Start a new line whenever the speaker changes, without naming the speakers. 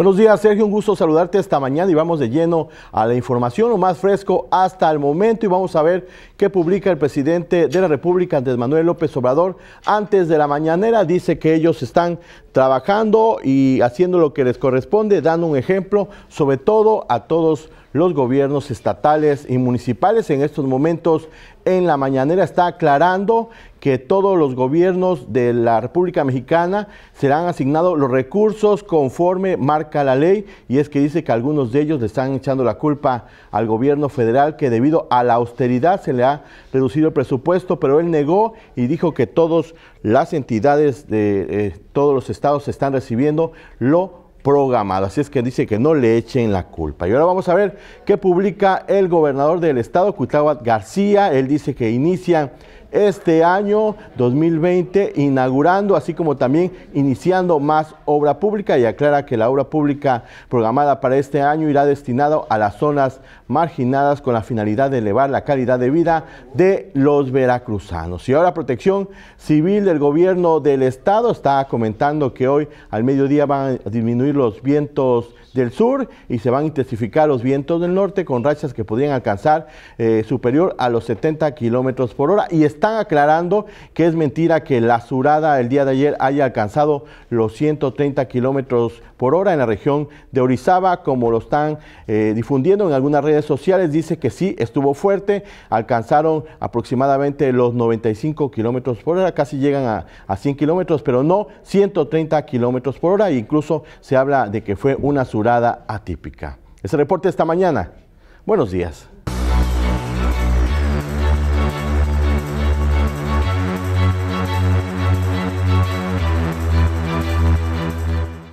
Buenos días, Sergio. Un gusto saludarte esta mañana y vamos de lleno a la información, lo más fresco hasta el momento. Y vamos a ver qué publica el presidente de la República, Andrés Manuel López Obrador, antes de la mañanera. Dice que ellos están trabajando y haciendo lo que les corresponde, dando un ejemplo, sobre todo a todos los gobiernos estatales y municipales. En estos momentos en la mañanera está aclarando que todos los gobiernos de la República Mexicana serán asignados los recursos conforme marca la ley y es que dice que algunos de ellos le están echando la culpa al gobierno federal que debido a la austeridad se le ha reducido el presupuesto, pero él negó y dijo que todas las entidades de eh, todos los estados están recibiendo lo programado. Así es que dice que no le echen la culpa. Y ahora vamos a ver qué publica el gobernador del estado, Cuitláhuac García. Él dice que inicia este año 2020, inaugurando, así como también iniciando más obra pública y aclara que la obra pública programada para este año irá destinado a las zonas marginadas con la finalidad de elevar la calidad de vida de los veracruzanos. Y ahora Protección Civil del Gobierno del Estado está comentando que hoy al mediodía van a disminuir los vientos del sur y se van a intensificar los vientos del norte con rachas que podrían alcanzar eh, superior a los 70 kilómetros por hora y están aclarando que es mentira que la surada el día de ayer haya alcanzado los 130 kilómetros por hora en la región de Orizaba, como lo están eh, difundiendo en algunas redes sociales. Dice que sí, estuvo fuerte, alcanzaron aproximadamente los 95 kilómetros por hora, casi llegan a, 100 kilómetros, pero no 130 kilómetros por hora. incluso se habla de que fue una surada atípica. Ese reporte esta mañana. Buenos días.